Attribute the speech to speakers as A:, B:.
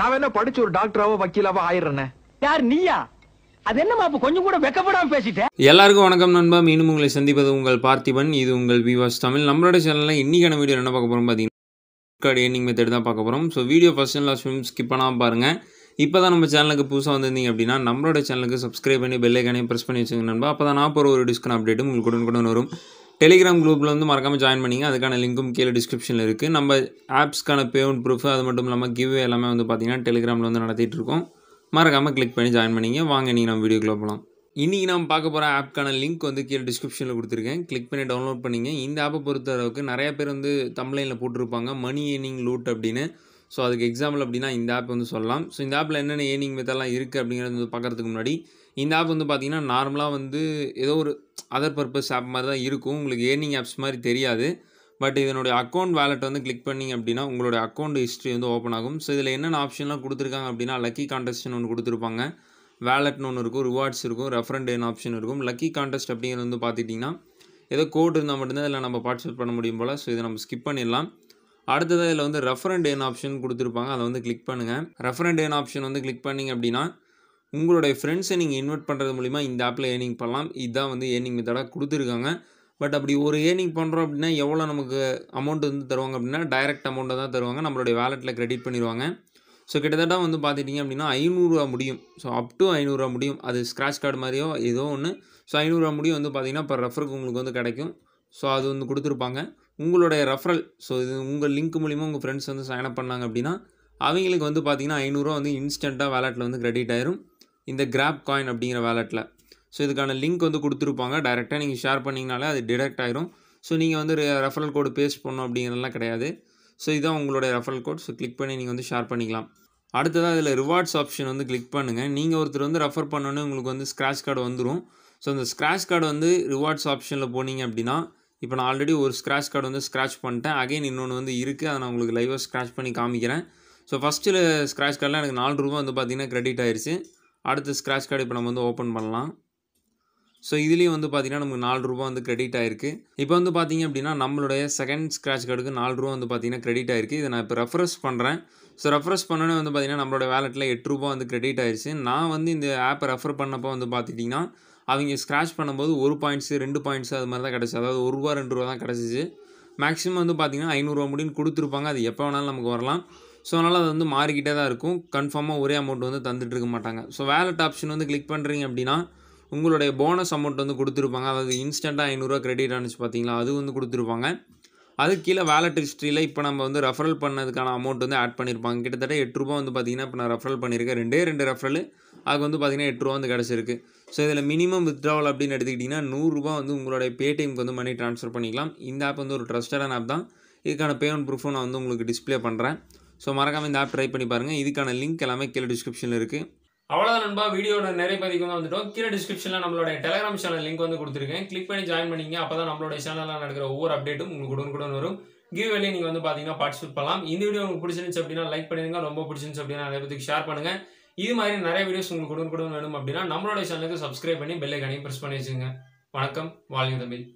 A: நான் என்ன படிச்சு ஒரு டாக்டராவோ வக்கீலாவோ ஆயிடுறேன் யார் நீயா அது என்ன அப்போ கொஞ்சம் கூட வெக்கப்படாமல் பேசிட்டேன் எல்லாருக்கும் வணக்கம் நண்பா மீண்டும் உங்களை சந்திப்பது உங்கள் பார்த்திபன் இது உங்கள் விவாஸ் தமிழ் நம்மளோட சேனலில் இன்னைக்கான வீடியோ என்ன பார்க்க போகிறோம் பார்த்தீங்கன்னா கார்டு எண்ணிங் மெத்தட் தான் பார்க்க போகிறோம் so video first and last film skip பண்ணாமல் பாருங்கள் இப்போ தான் நம்ம சேனலுக்கு புதுசாக வந்திருந்தீங்க அப்படின்னா நம்மளோட சேனலுக்கு சப்ஸ்கிரைப் பண்ணி பெல்லைக்கானே ப்ரெஸ் பண்ணி வச்சுங்க நண்பா அப்போ தான் நான் போகிற ஒரு டிஸ்கன் அப்டேட்டும் உங்களுக்கு உடனுக்குடன் வரும் டெலிகிராம் குரூப்பில் வந்து மறக்காமல் ஜாயின் பண்ணிங்க அதுக்கான லிங்க்கும் கீழே டிஸ்கிரிப்ஷனில் இருக்குது நம்ம ஆப்ஸ்க்கான பேமெண்ட் ப்ரூஃப் அது மட்டும் இல்லாமல் கிவ் எல்லாமே வந்து பார்த்திங்கன்னா டெலிகிராமில் வந்து நடத்திட்டு இருக்கோம் மறக்காமல் கிளிக் பண்ணி ஜாயின் பண்ணிங்க வாங்க நீங்கள் நம்ம வீடியோக்குள்ளே போகலாம் இன்றைக்கி நம்ம பார்க்க போகிற ஆப்க்கான லிங்க் வந்து கீழே டிஸ்கிரிப்ஷனில் கொடுத்துருக்கேன் கிளிக் பண்ணி டவுன்லோட் பண்ணிங்க இந்த ஆப்பை பொறுத்த அளவுக்கு நிறையா பேர் வந்து தமிழ்லைனில் போட்டிருப்பாங்க மணி ஏர்னிங் லூட் அப்படின்னு ஸோ அதுக்கு எக்ஸாம்பிள் அப்படின்னா இந்த ஆப் வந்து சொல்லலாம் ஸோ இந்த ஆப்பில் என்னென்ன ஏர்னிங் மெத்தெல்லாம் இருக்குது அப்படிங்கிறது வந்து பார்க்குறதுக்கு முன்னாடி இந்த ஆப் வந்து பார்த்திங்கன்னா நார்மலாக வந்து ஏதோ ஒரு அதர் பர்பஸ் ஆப் மாதிரி தான் இருக்கும் உங்களுக்கு ஏர்னிங் ஆப்ஸ் மாதிரி தெரியாது பட் இதனுடைய அக்கௌண்ட் வேலெட் வந்து கிளிக் பண்ணிங்க அப்படின்னா உங்களுடைய அக்கௌண்ட் ஹிஸ்ட்ரி வந்து ஓப்பன் ஆகும் ஸோ இதில் என்னென்ன ஆப்ஷன்லாம் கொடுத்துருக்காங்க அப்படின்னா லக்கி கான்டெஸ்ட்னு ஒன்று கொடுத்துருப்பாங்க வேலெட்னு ஒன்று இருக்கும் ரிவார்ட்ஸ் இருக்கும் ரெஃபரண்ட் என்ன ஆப்ஷன் இருக்கும் லக்கி கான்டெஸ்ட் அப்படிங்கிறது வந்து பார்த்துட்டிங்கன்னா ஏதோ கோட் இருந்தால் மட்டும்தான் இதில் நம்ம பார்ட்டிசிபேட் பண்ண முடியும் போல் ஸோ இதை நம்ம ஸ்கிப் பண்ணிடலாம் அடுத்ததாக இதில் வந்து ரெஃபரண்ட் என்ன ஆப்ஷன் கொடுத்துருப்பாங்க அதை வந்து கிளிக் பண்ணுங்கள் ரெஃபரண்ட் என்ன ஆப்ஷன் வந்து கிளிக் பண்ணிங்க அப்படின்னா உங்களுடைய ஃப்ரெண்ட்ஸை நீங்கள் இன்வைட் பண்ணுறது மூலிமா இந்த ஆப்பில் ஏர்னிங் பண்ணலாம் இதுதான் வந்து ஏர்னிங் மெத்தடாக கொடுத்துருக்காங்க பட் அப்படி ஒரு ஏர்னிங் பண்ணுறோம் அப்படின்னா எவ்வளோ நமக்கு அமௌண்ட் வந்து தருவாங்க அப்படின்னா டைரக்ட் அமௌண்ட்டை தான் தருவாங்க நம்மளுடைய வேலெட்டில் கிரெடிட் பண்ணிடுவாங்க ஸோ கிட்டத்தட்ட வந்து பார்த்துட்டிங்க அப்படின்னா ஐநூறுரூவா முடியும் ஸோ அப் டு ஐநூறுரூவா முடியும் அது ஸ்க்ராட்ச் கார்டு மாதிரியோ ஏதோ ஒன்று ஸோ ஐநூறுரூவா முடியும் வந்து பார்த்திங்கன்னா இப்போ ரெஃபருக்கு உங்களுக்கு வந்து கிடைக்கும் ஸோ அது வந்து கொடுத்துருப்பாங்க உங்களுடைய ரெஃபரல் ஸோ இது உங்கள் லிங்க் மூலிமா உங்கள் ஃப்ரெண்ட்ஸ் வந்து சைன் அப் பண்ணாங்க அப்படின்னா அவங்களுக்கு வந்து பார்த்திங்கன்னா ஐநூறுரூவா வந்து இன்ஸ்டண்ட்டாக வேலெட்டில் வந்து கிரெடிட் ஆயிரும் இந்த கிராப் காயின் அப்படிங்கிற வேலெட்டில் ஸோ இதுக்கான லிங்க் வந்து கொடுத்துருப்பாங்க டைரெக்டாக நீங்கள் ஷேர் பண்ணிங்கனாலே அது டிடெக்ட் ஆயிரும் ஸோ நீங்கள் வந்து ரெஃபரல் கோடு பேஸ்ட் பண்ணணும் அப்படிங்கிறதெல்லாம் கிடையாது ஸோ இதுதான் உங்களுடைய ரெஃபரல் கோட் ஸோ கிளிக் பண்ணி நீங்கள் வந்து ஷேர் பண்ணிக்கலாம் அடுத்ததாக அதில் ரிவார்ட்ஸ் ஆப்ஷன் வந்து கிளிக் பண்ணுங்கள் நீங்கள் ஒருத்தர் வந்து ரெஃபர் பண்ணோன்னே உங்களுக்கு வந்து ஸ்க்ராட்ச் கார்டு வந்துடும் ஸோ அந்த ஸ்க்ராச் கார்டு வந்து ரிவார்ட்ஸ் ஆப்ஷனில் போனீங்க அப்படின்னா இப்போ நான் ஆல்ரெடி ஒரு ஸ்க்ராட்ச் கார்டு வந்து ஸ்க்ராட்ச் பண்ணிட்டேன் அகைன் இன்னொன்று வந்து இருக்குது அதை நான் உங்களுக்கு லைவாக ஸ்க்ராட்ச் பண்ணி காமிக்கிறேன் ஸோ ஃபஸ்ட்டில் ஸ்க்ராட்ச் கார்டில் எனக்கு நாலு ரூபா வந்து பார்த்திங்கன்னா க்ரெடிட் ஆயிடுச்சு அடுத்து ஸ்க்ராட்ச் கார்டு இப்போ நம்ம வந்து ஓப்பன் பண்ணலாம் ஸோ இதுலேயும் வந்து பார்த்திங்கன்னா நமக்கு நாலு ரூபா வந்து கிரெடிட் ஆயிருக்கு இப்போ வந்து பார்த்திங்க அப்படின்னா நம்மளுடைய செகண்ட் ஸ்க்ராட்ச் கார்டுக்கு நாலு ரூபா வந்து பார்த்திங்கன்னா கிரெடிட் ஆயிருக்கு இதை நான் இப்போ ரெஃபரஸ் பண்ணுறேன் ஸோ ரெஃப்ரெஷ் பண்ணோன்னே வந்து பார்த்திங்கன்னா நம்மளோட வேலெட்டில் எட்டு ரூபா வந்து கிரெடிட் ஆயிடுச்சு நான் வந்து இந்த ஆப்பை ரெஃபர் பண்ணப்போ வந்து பார்த்துட்டிங்கன்னா அவங்க ஸ்க்ராட்ச் பண்ணும்போது ஒரு பாயிண்ட்ஸு ரெண்டு பாயிண்ட்ஸு அது மாதிரி தான் கிடச்சி அதாவது ஒரு ரூபா ரெண்டு ரூபா தான் கிடச்சிச்சு மேக்ஸிமம் வந்து பார்த்திங்கன்னா ஐநூறுரூவா முடியும் கொடுத்துருப்பாங்க அது எப்போ வேணாலும் நமக்கு வரலாம் ஸோ அதனால் அது வந்து மாறிக்கிட்டே தான் இருக்கும் கன்ஃபார்மாக ஒரே அமௌண்ட் வந்து தந்துட்டு இருக்க மாட்டாங்க ஸோ வேலட் ஆப்ஷன் வந்து கிளிக் பண்ணுறீங்க அப்படின்னா உங்களுடைய போனஸ் அமௌண்ட் வந்து கொடுத்துருப்பாங்க அதாவது இன்ஸ்டண்ட்டாக ஐநூறுரூவா கிரெடிட் ஆனிச்சு பார்த்தீங்களா அது வந்து கொடுத்துருப்பாங்க அது கீழே வேலட் ஹிஸ்ட்ரியில் இப்போ நம்ம வந்து ரெஃபரல் பண்ணதுக்கான அமௌண்ட் வந்து ஆட் பண்ணியிருப்பாங்க கிட்டத்தட்ட எட்டு ரூபா வந்து பார்த்திங்கன்னா இப்போ நான் ரெஃபரல் பண்ணியிருக்கேன் ரெண்டே ரெண்டு ரெஃபரல் அதுக்கு வந்து பார்த்திங்கன்னா எட்டு ரூபா வந்து கிடச்சிருக்கு ஸோ இதில் மினிமம் வித்ட்ராவல் அப்படின்னு எடுத்துக்கிட்டிங்கன்னா நூறுரூவா வந்து உங்களுடைய பேடிஎம்க்கு வந்து மணி ட்ரான்ஸ்ஃபர் பண்ணிக்கலாம் இந்த ஆப் வந்து ஒரு ட்ரஸ்டடான ஆப் தான் இதுக்கான பேமெண்ட் ப்ரூஃபும் நான் வந்து உங்களுக்கு டிஸ்பிளே பண்ணுறேன் ஸோ மறக்காமல் இந்த ஆப் ட்ரை பண்ணி பாருங்கள் இதுக்கான லிங்க் எல்லாமே கீழே டிஸ்கிரிப்ஷனில் இருக்குது அவ்வளோதான் நண்பா வீடியோட நிறைய பதிவு வந்து வந்துட்டோம் கீழே டிஸ்கிரிப்ஷனில் நம்மளோட டெலிகிராம் சேனல் லிங்க் வந்து கொடுத்துருக்கேன் கிளிக் பண்ணி ஜாயின் பண்ணிங்க அப்போ தான் நம்மளோட சேனலில் நடக்கிற ஒவ்வொரு அப்டேட்டும் உங்களுக்கு கூட வரும் கிவ் வெளியே நீங்கள் வந்து பார்த்தீங்கன்னா பார்ட்டிசிபேட் பண்ணலாம் இந்த வீடியோ உங்களுக்கு பிடிச்சிருந்துச்சு அப்படின்னா லைக் பண்ணிடுங்க ரொம்ப பிடிச்சிருந்துச்சு அப்படின்னா அதை பற்றி ஷேர் பண்ணுங்கள் இது மாதிரி நிறைய வீடியோஸ் உங்களுக்கு கூட வேணும் அப்படின்னா நம்மளோட சேனலுக்கு சப்ஸ்கிரைப் பண்ணி பெல்லைக்கானையும் ப்ரெஸ் பண்ணி வச்சுங்க வணக்கம் வாழ்க தமிழ்